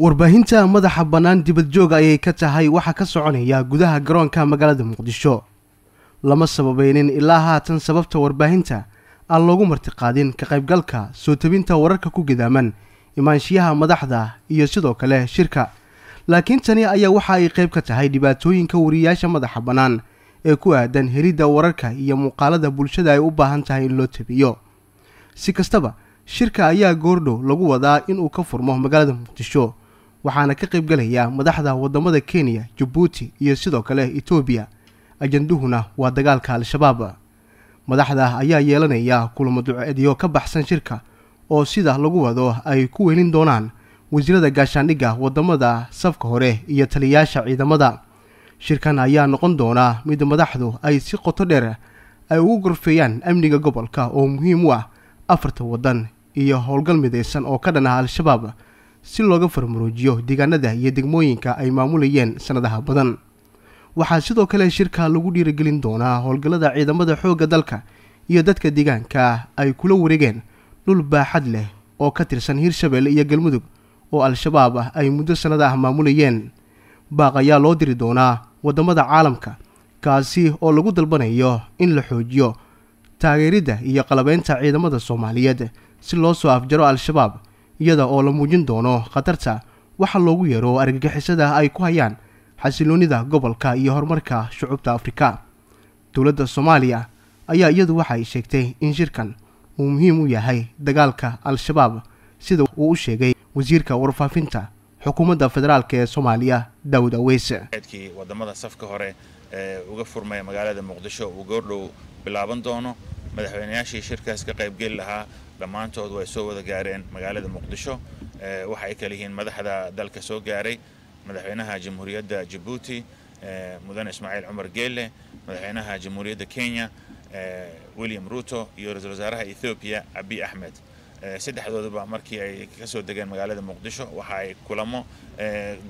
warbaahinta madaxa bannaan dibadjooga ayay ka tahay waxaa ka soconaya gudaha garoonka magaalada muqdisho lama sababaynin ilaa haatan sababta warbaahinta aan loogu martiqaadin ka qaybgalka soo tebinta wararka ku gidaaman imaanshiyaha madaxda iyo sidoo kale shirka laakiin tani ayaa waxa ay qayb ka tahay dhibaatooyinka wariyaasha madaxa bannaan ee ku aadan helidda wararka iyo muuqaalada bulshada ay u baahan tahay in loo tebiyo si kastaba shirka ayaa goordhow lagu wadaa inuu ka furmo magaalada muqdisho waxaana ka qaybgalaya madaxda waddamada kenya jabuuti iyo sidoo kale etoobiya ajanduhuna waa dagaalka al-shabaab madaxda ayaa yeelanaya kulamo duceedyo ka baxsan shirka oo sida lagu wado ay ku weelin doonaan wasiirada gaashaandhigga waddamada safka hore iyo taliyayaasha ciidamada shirkan ayaa noqon doonaa mid madaxdu ay si qoto dheer ay ugu gorfeeyaan amniga gobolka oo muhiim u ah afarta waddan iyo howlgal midaysan oo ka dhan ah al-shabaab si looga farmaroojiyo deegaanada iyo degmooyinka ay maamulayeen sannadaha badan waxaa sidoo kale shirka lagu dhiirigelin doonaa howlgallada ciidamada xoogga dalka iyo dadka deegaanka ay kula wareegeen dhul baaxad leh oo ka tirsan hirshabelle iyo galmudug oo al-shabaab ah ay muddo sannada ah maamulayeen baaq ayaa loo diri doonaa waddamada caalamka kaasi oo lagu dalbanayo in la xoojiyo taageeridda iyo qalabeynta ciidamada soomaaliyeed si loo soo afjaro al-shabaab iyada oo la muujin doono khatarta waxa loogu yeero argagixisada ay ku hayaan xasiloonida gobolka iyo horumarka shucubta afrika dowladda soomaaliya ayaa iyadu waxay sheegtay in shirkan uu muhiim u yahay dagaalka al-shabaab sida uu u sheegay wasiirka warfaafinta xukuumadda federaalk ee soomaaliya daawud aweyswadamada safka hore ee uga furmay magaalada muqdisho uu goordhow bilaaban doono madaxweyneyaashii shirkaas ka qaybgeli lahaa dhammaantood way soo wada gaareen magaalada muqdisho eh, waxa ay kala yihiin madaxda dalka soo gaaray madaxweynaha jamhuuriyadda jabuuti eh, mudane ismaaciil cumar geele madaxweynaha jamhuuriyadda kenya eh, william ruto iyo ra iisal wasaaraha ethoobiya abi axmed saddexdooduba markii ay kasoo degeen magaalada muqdisho waxa ay kulamo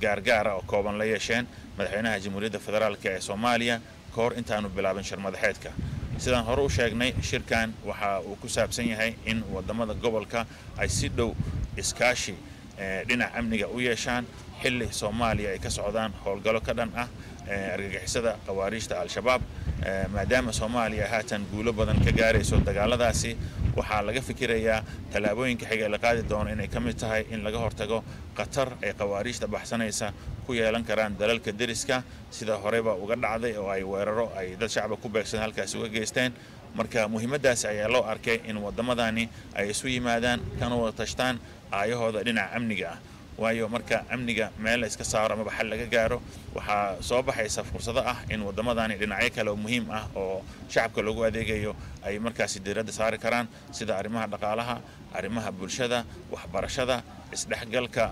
gaargaara ah oo kooban la yeesheen madaxweynaha jamhuuriyadda federaalk ee soomaaliya kahor intaanu bilaabin shir madaxeedka sidaan hore u sheegnay shirkan waxa uu ku saabsan yahay in wadamada gobolka ay si dhow iskaashi eh, dhinac amniga u yeeshaan xilli soomaaliya ay ka socdaan howlgallo ka dhan ah eh, argagixisada qawaariijta al-shabaab eh, maadaama soomaaliya haatan guulo badan ka gaarayso dagaaladaasi waxaa laga fikirayaa tallaabooyinka xiga la qaadi doono inay ka mid tahay in laga hortago khatar ay khawaariijhta baxsanaysa ku yeelan karaan dalalka deriska sida horeba uga dhacday oo ay weeraro ay dad shacaba ku beegsan halkaasi uga geysteen marka muhiimadaasi ayaa loo arkay in waddamadani ay isu yimaadaan kana wada tashtaan aayahooda dhinaca amniga ah waayo marka amniga meel la iska saaro amaba xal laga gaaro waxaa soo baxaysa fursado ah in wadamadani dhinacyo kale oo muhiim ah oo shacabka loogu adeegayo ay markaasi diiradda saari karaan sida arrimaha dhaqaalaha arrimaha bulshada waxbarashada isdhexgalka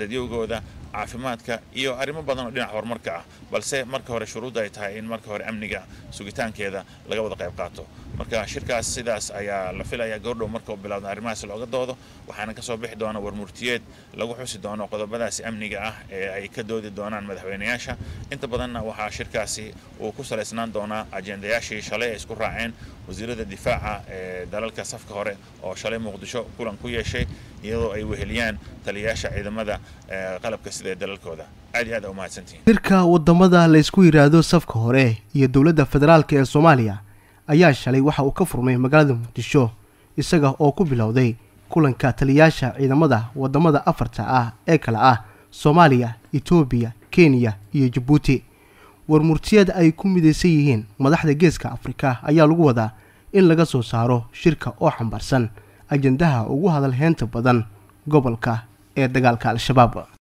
dadyowgooda caafimaadka iyo arrimo badan oo dhinaca horumarka ah balse marka hore shuruudda ay tahay in marka hore amniga sugitaankeeda laga wada qayb qaato marka shirkaas sidaas ayaa la filaya gordhow markau bilaabna arrimahaas looga doodo waxaana ka soo bixi doona warmurtiyeed lagu xusi doono qodobadaasi amniga ah ee ay ka doodi doonaan madaxweynayaasha inta badanna waxaa shirkaasi uu ku salaysnaan doonaa ajendayaashii shalay ay isku raaceen wasiirada difaaca ee dalalka safka hore oo shalay muqdisho kulan ku yeeshay iyadoo ay weheliyaan taliyayaasha ciidamada qalabka sida ee dalalkooda aad iyo aad a umahadsantihiin shirka wadamada laysku yidhaahdo safka hore iyo dowladda federaalk ee soomaaliya ayaa shalay waxa uu ka furmay magaalada muqdisho isaga oo ku bilowday kulanka taliyayaasha ciidamada waddamada afarta ah ee kale ah soomaaliya etoobiya kenya iyo jabuuti warmurtiyada ay ku midaysan yihiin madaxda geeska afrika ayaa lagu wadaa in laga soo saaro shirka oo xambaarsan ajandaha ugu hadalheynta badan gobolka ee dagaalka al-shabaab